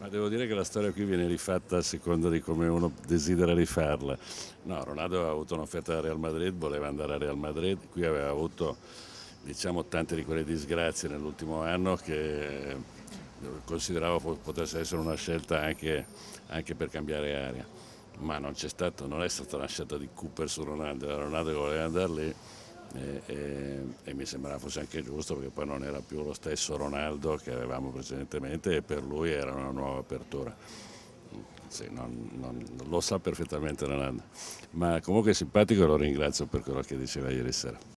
Ma devo dire che la storia qui viene rifatta a seconda di come uno desidera rifarla. No, Ronaldo aveva avuto un'offerta da Real Madrid, voleva andare a Real Madrid, qui aveva avuto diciamo, tante di quelle disgrazie nell'ultimo anno che eh, consideravo potesse essere una scelta anche, anche per cambiare aria. Ma non, stato, non è stata una scelta di Cooper su Ronaldo, era Ronaldo che voleva andare lì e, e, e, mi sembrava fosse anche giusto perché poi non era più lo stesso Ronaldo che avevamo precedentemente e per lui era una nuova apertura. Sì, non, non, lo sa perfettamente Ronaldo, ma comunque è simpatico e lo ringrazio per quello che diceva ieri sera.